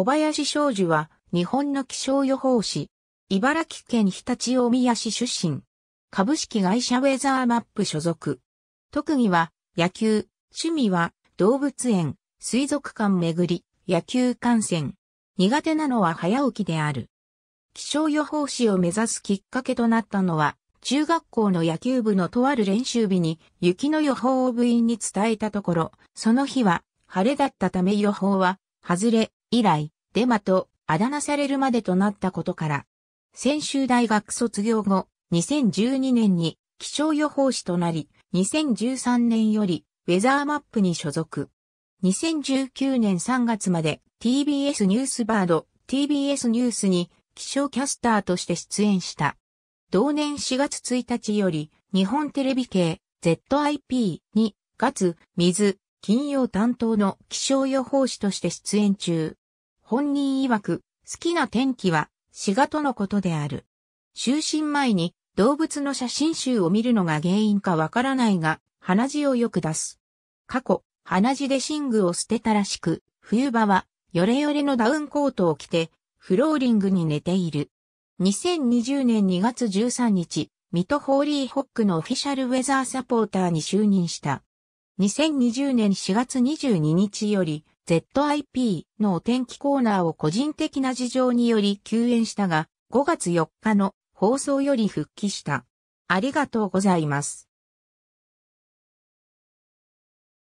小林少女は、日本の気象予報士、茨城県日立大宮市出身、株式会社ウェザーマップ所属。特技は、野球、趣味は、動物園、水族館巡り、野球観戦。苦手なのは早起きである。気象予報士を目指すきっかけとなったのは、中学校の野球部のとある練習日に雪の予報を部員に伝えたところ、その日は晴れだったため予報は外れ、以来、デマとあだ名されるまでとなったことから、専修大学卒業後、2012年に気象予報士となり、2013年よりウェザーマップに所属。2019年3月まで TBS ニュースバード TBS ニュースに気象キャスターとして出演した。同年4月1日より日本テレビ系 ZIP に月、水、金曜担当の気象予報士として出演中。本人曰く、好きな天気は、賀とのことである。就寝前に動物の写真集を見るのが原因かわからないが、鼻血をよく出す。過去、鼻血で寝具を捨てたらしく、冬場は、よれよれのダウンコートを着て、フローリングに寝ている。2020年2月13日、ミトホーリーホックのオフィシャルウェザーサポーターに就任した。2020年4月22日より ZIP のお天気コーナーを個人的な事情により休演したが5月4日の放送より復帰した。ありがとうございます。